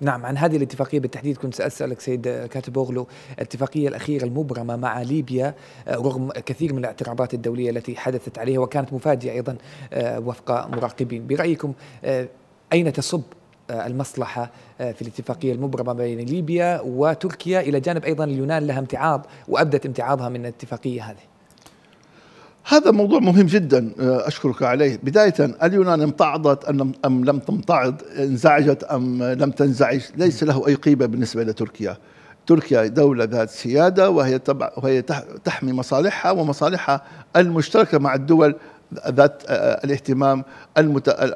نعم عن هذه الاتفاقية بالتحديد كنت سأسألك سيد كاتب أغلو الاتفاقية الأخيرة المبرمة مع ليبيا آه، رغم كثير من الاعتراضات الدولية التي حدثت عليها وكانت مفاجئة أيضا آه، وفق مراقبين برأيكم آه، أين تصب المصلحة في الاتفاقية المبرمة بين ليبيا وتركيا إلى جانب أيضا اليونان لها امتعاض وأبدت امتعاضها من الاتفاقية هذه هذا موضوع مهم جدا آه، اشكرك عليه بدايه اليونان امتعضت ام لم تمتعض انزعجت ام لم تنزعج ليس له اي قيمه بالنسبه لتركيا تركيا دولة ذات سيادة وهي, تبع وهي تحمي مصالحها ومصالحها المشتركة مع الدول ذات آه، آه، الاهتمام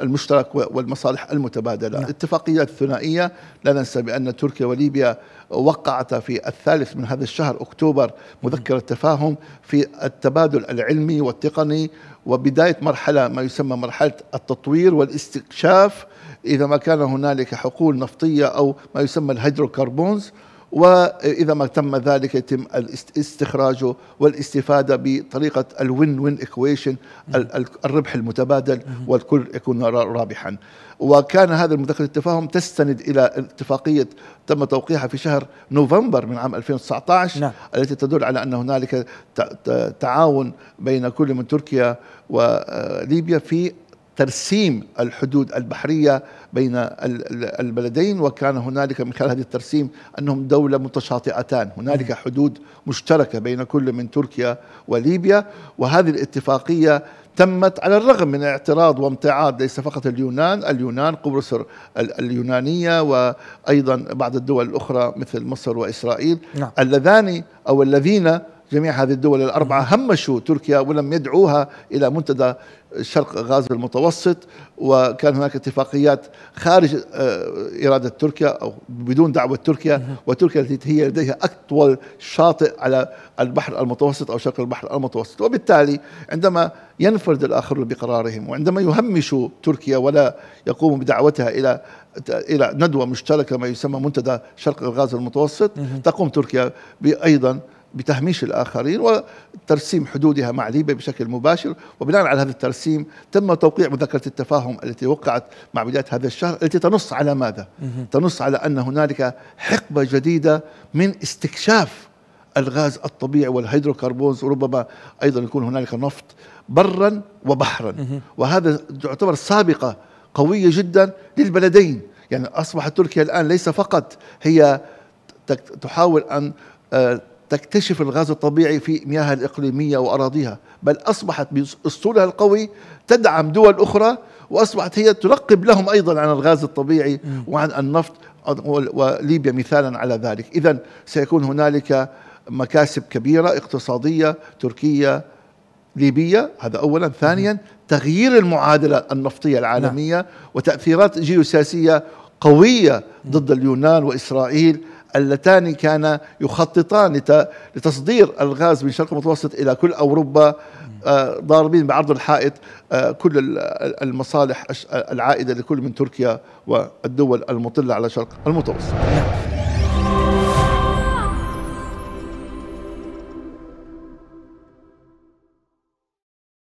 المشترك والمصالح المتبادلة نعم. الاتفاقيات الثنائية لا ننسى بأن تركيا وليبيا وقعت في الثالث من هذا الشهر أكتوبر مذكرة تفاهم في التبادل العلمي والتقني وبداية مرحلة ما يسمى مرحلة التطوير والاستكشاف إذا ما كان هنالك حقول نفطية أو ما يسمى الهيدروكربونز واذا ما تم ذلك يتم استخراجه والاستفاده بطريقه الوين وين اكويشن الربح المتبادل والكل يكون رابحا وكان هذا المذكرة التفاهم تستند إلى اتفاقية تم توقيعها في شهر نوفمبر من عام 2019 نعم. التي تدل على أن هنالك تعاون بين كل من تركيا وليبيا آه، في ترسيم الحدود البحرية بين البلدين وكان هنالك من خلال هذا الترسيم أنهم دولة متشاطئتان هنالك حدود مشتركة بين كل من تركيا وليبيا وهذه الاتفاقية تمت على الرغم من اعتراض وامتعاض ليس فقط اليونان اليونان قبرص اليونانية وأيضا بعض الدول الأخرى مثل مصر وإسرائيل نعم. اللذان أو الذين جميع هذه الدول الأربعة همشوا تركيا ولم يدعوها إلى منتدى شرق غاز المتوسط وكان هناك اتفاقيات خارج آه، إرادة تركيا أو بدون دعوة تركيا وتركيا التي هي لديها أطول شاطئ على البحر المتوسط أو شرق البحر المتوسط وبالتالي عندما ينفرد الآخرون بقرارهم وعندما يهمش تركيا ولا يقوم بدعوتها إلى إلى ندوة مشتركة ما يسمى منتدى شرق الغاز المتوسط تقوم تركيا بأيضا بتهميش الآخرين وترسيم حدودها مع ليبيا بشكل مباشر وبناء على هذا الترسيم تم توقيع مذكرة التفاهم التي وقعت مع بداية هذا الشهر التي تنص على ماذا؟ تنص على أن هنالك حقبة جديدة من استكشاف الغاز الطبيعي والهيدروكربونز وربما أيضا يكون هنالك نفط برا وبحرا وهذا تعتبر سابقة قوية جدا للبلدين يعني أصبحت تركيا الآن ليس فقط هي تحاول أن آه، تكتشف الغاز الطبيعي في مياهها الإقليمية وأراضيها بل أصبحت بأسطولها القوي تدعم دول أخرى وأصبحت هي ترقب لهم أيضا عن الغاز الطبيعي وعن النفط وليبيا مثالا على ذلك إذا سيكون هنالك مكاسب كبيرة اقتصادية تركية ليبية هذا أولا ثانيا تغيير المعادلة النفطية العالمية نعم. وتأثيرات جيوسياسية قوية ضد اليونان وإسرائيل اللتان كانا يخططان لتصدير الغاز من الشرق المتوسط الى كل اوروبا آه، ضاربين بعرض الحائط آه، كل المصالح العائده لكل من تركيا والدول المطله على شرق المتوسط. نعم.